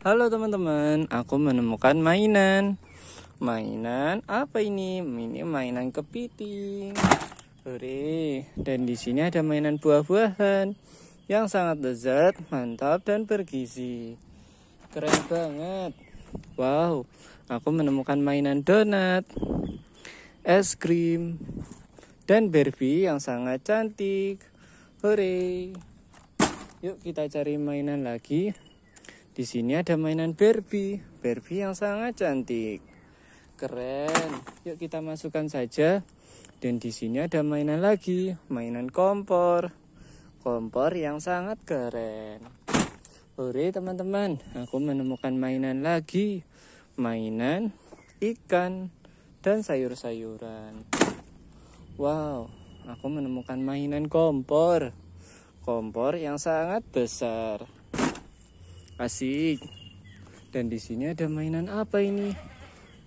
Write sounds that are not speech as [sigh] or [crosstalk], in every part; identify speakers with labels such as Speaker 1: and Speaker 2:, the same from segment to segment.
Speaker 1: Halo teman-teman, aku menemukan mainan. Mainan apa ini? Ini mainan kepiting. Hore. Dan di sini ada mainan buah-buahan yang sangat lezat, mantap dan bergizi. Keren banget. Wow, aku menemukan mainan donat, es krim, dan Barbie yang sangat cantik. Hore. Yuk kita cari mainan lagi. Di sini ada mainan Barbie, Barbie yang sangat cantik. Keren. Yuk kita masukkan saja. Dan di sini ada mainan lagi, mainan kompor. Kompor yang sangat keren. Hore teman-teman, aku menemukan mainan lagi. Mainan ikan dan sayur-sayuran. Wow, aku menemukan mainan kompor. Kompor yang sangat besar. Asik. Dan di sini ada mainan apa ini?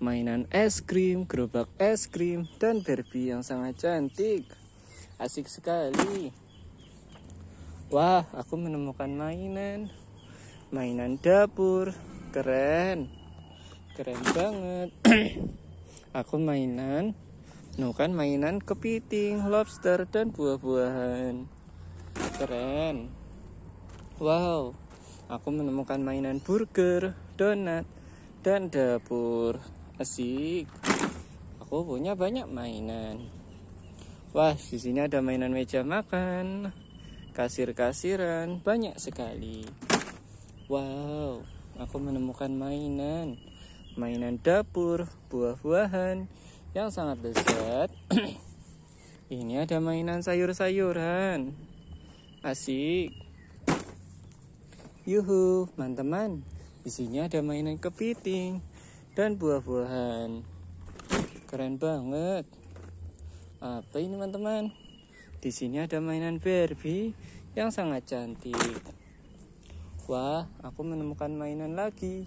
Speaker 1: Mainan es krim, gerobak es krim, dan Barbie yang sangat cantik. Asik sekali. Wah, aku menemukan mainan. Mainan dapur. Keren. Keren banget. [clears throat] aku mainan kan mainan kepiting, lobster, dan buah-buahan. Keren. Wow aku menemukan mainan burger, donat, dan dapur. Asik. Aku punya banyak mainan. Wah, di sini ada mainan meja makan, kasir-kasiran, banyak sekali. Wow, aku menemukan mainan. Mainan dapur, buah-buahan yang sangat lezat. [clears throat] Ini ada mainan sayur-sayuran. Asik. Yuhu, teman-teman. Di ada mainan kepiting dan buah-buahan. Keren banget. Apa ini, teman-teman? Di sini ada mainan Barbie yang sangat cantik. Wah, aku menemukan mainan lagi.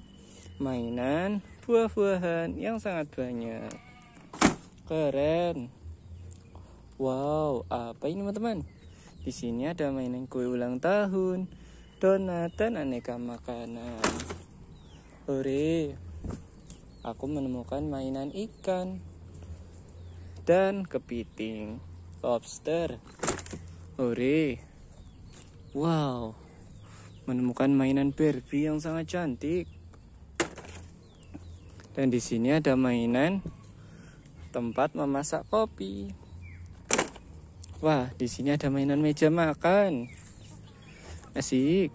Speaker 1: Mainan buah-buahan yang sangat banyak. Keren. Wow, apa ini teman-teman? Di sini ada mainan kue ulang tahun Donat dan aneka makanan. Hore, aku menemukan mainan ikan dan kepiting, lobster. Hore, wow, menemukan mainan Barbie yang sangat cantik. Dan di sini ada mainan tempat memasak kopi. Wah, di sini ada mainan meja makan. Messi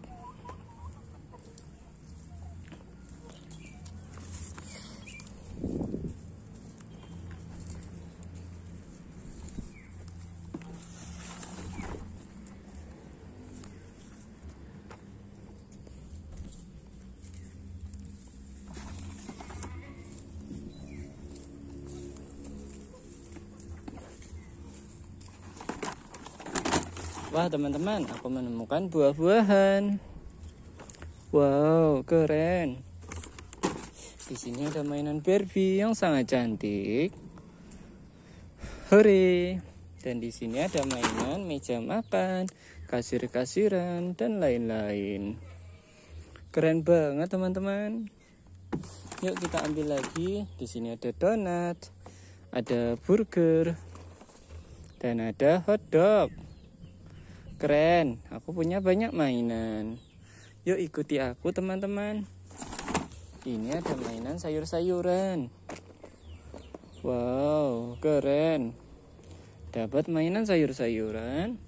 Speaker 1: Wah teman-teman, aku menemukan buah-buahan. Wow, keren. Di sini ada mainan Barbie yang sangat cantik. Hore. Dan di sini ada mainan meja makan, kasir-kasiran, dan lain-lain. Keren banget teman-teman. Yuk kita ambil lagi. Di sini ada donat, ada burger, dan ada hotdog. Keren, aku punya banyak mainan. Yuk ikuti aku teman-teman. Ini ada mainan sayur-sayuran. Wow, keren. Dapat mainan sayur-sayuran.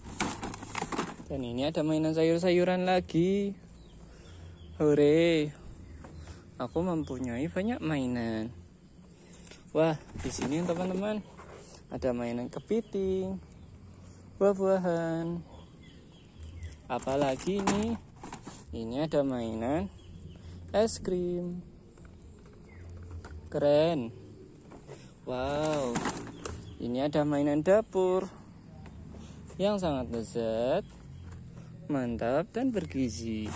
Speaker 1: Dan ini ada mainan sayur-sayuran lagi. Hore. Aku mempunyai banyak mainan. Wah, di sini teman-teman ada mainan kepiting, buah-buahan, apalagi ini ini ada mainan es krim keren wow ini ada mainan dapur yang sangat lezat mantap dan bergizi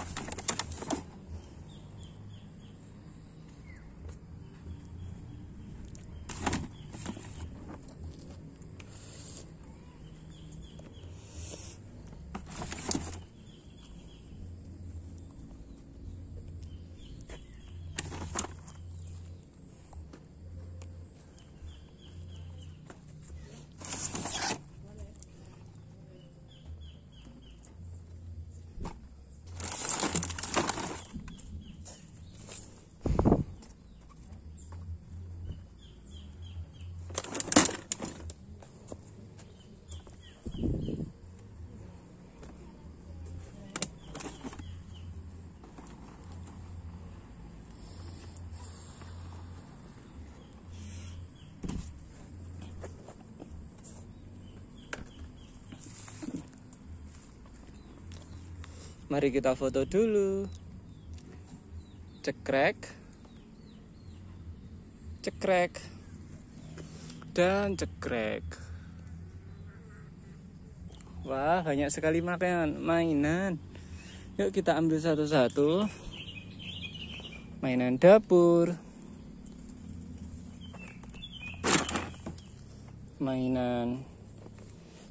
Speaker 1: Mari kita foto dulu. Cekrek. Cekrek. Dan cekrek. Wah, banyak sekali makanan, mainan. Yuk kita ambil satu-satu. Mainan dapur. mainan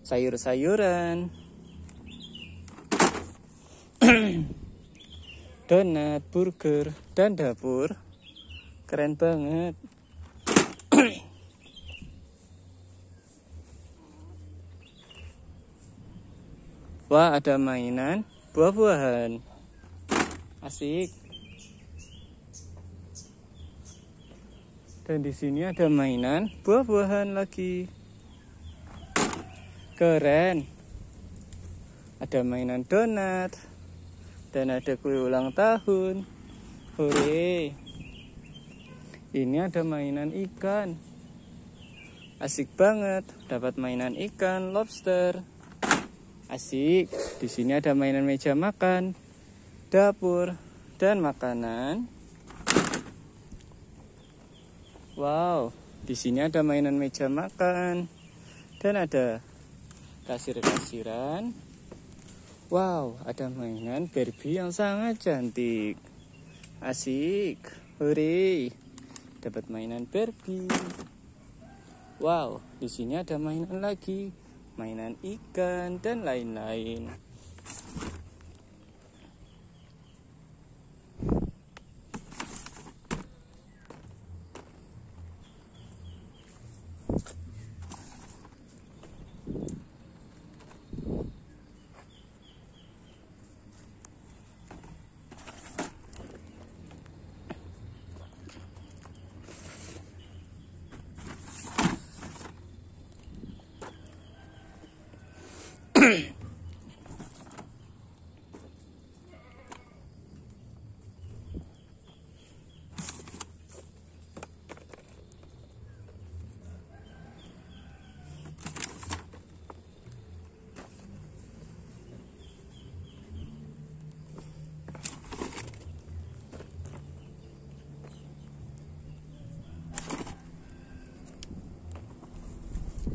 Speaker 1: sayur-sayuran donat, burger, dan dapur. Keren banget. [clears throat] Wah, ada mainan buah-buahan. Asik. Dan di sini ada mainan buah-buahan lagi. Keren. Ada mainan donat dan ada kue ulang tahun. Hore. Ini ada mainan ikan. Asik banget, dapat mainan ikan lobster. Asik, di sini ada mainan meja makan, dapur, dan makanan. Wow, di sini ada mainan meja makan dan ada kasir-kasiran. Wow, ada mainan Barbie yang sangat cantik. Asik, hore. Dapat mainan Barbie. Wow, di sini ada mainan lagi, mainan ikan dan lain-lain.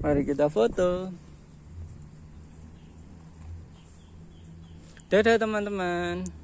Speaker 1: Mari kita foto. Dadah teman-teman.